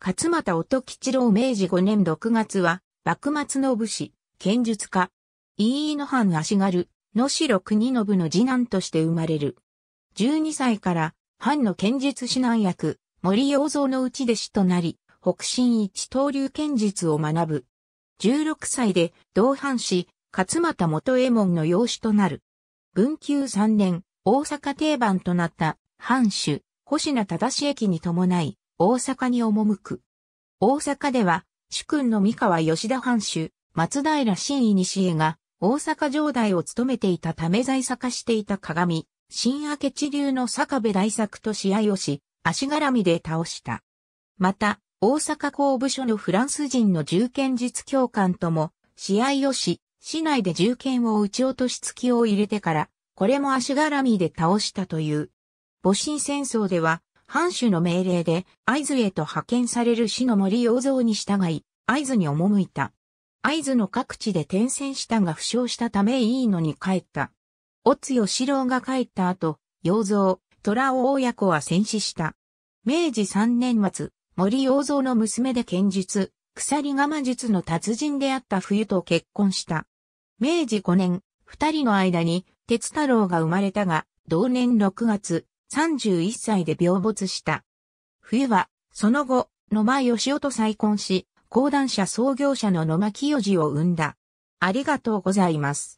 勝又音吉郎明治5年6月は、幕末の武士、剣術家、飯野藩足軽、野城国信の次男として生まれる。12歳から、藩の剣術指南役、森洋蔵の内弟子となり、北進一刀流剣術を学ぶ。16歳で同藩士、勝又元右衛門の養子となる。文久3年、大阪定番となった、藩主、星名忠駅に伴い、大阪に赴く。大阪では、主君の三河吉田藩主、松平新西江が、大阪城代を務めていたため在坂していた鏡、新明地流の坂部大作と試合をし、足絡みで倒した。また、大阪公部署のフランス人の銃剣術教官とも、試合をし、市内で銃剣を撃ち落とし突きを入れてから、これも足絡みで倒したという。戊辰戦争では、藩主の命令で、会津へと派遣される死の森洋蔵に従い、会津に赴いた。会津の各地で転戦したが負傷したためいいのに帰った。おつよシロが帰った後、洋蔵、虎尾親子は戦死した。明治3年末、森洋蔵の娘で剣術、鎖釜術の達人であった冬と結婚した。明治5年、二人の間に、鉄太郎が生まれたが、同年6月、31歳で病没した。冬は、その後、野間義夫と再婚し、講談社創業者の野間清治を生んだ。ありがとうございます。